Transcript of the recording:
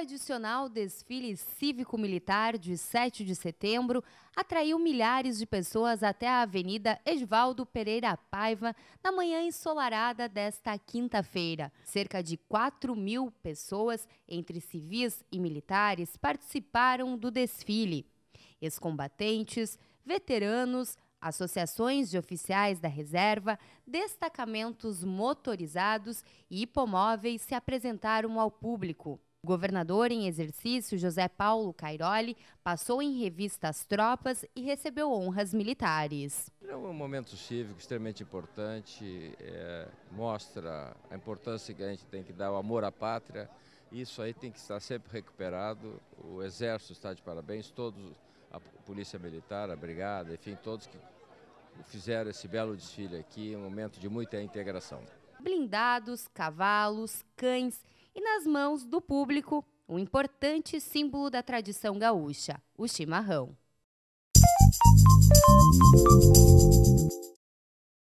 tradicional desfile cívico-militar de 7 de setembro atraiu milhares de pessoas até a Avenida Esvaldo Pereira Paiva na manhã ensolarada desta quinta-feira. Cerca de 4 mil pessoas, entre civis e militares, participaram do desfile. Ex-combatentes, veteranos, associações de oficiais da reserva, destacamentos motorizados e hipomóveis se apresentaram ao público. O governador em exercício, José Paulo Cairoli, passou em revista as tropas e recebeu honras militares. É um momento cívico extremamente importante, é, mostra a importância que a gente tem que dar ao amor à pátria. Isso aí tem que estar sempre recuperado. O Exército está de parabéns, todos, a Polícia Militar, a Brigada, enfim, todos que fizeram esse belo desfile aqui, um momento de muita integração. Blindados, cavalos, cães e nas mãos do público um importante símbolo da tradição gaúcha, o chimarrão.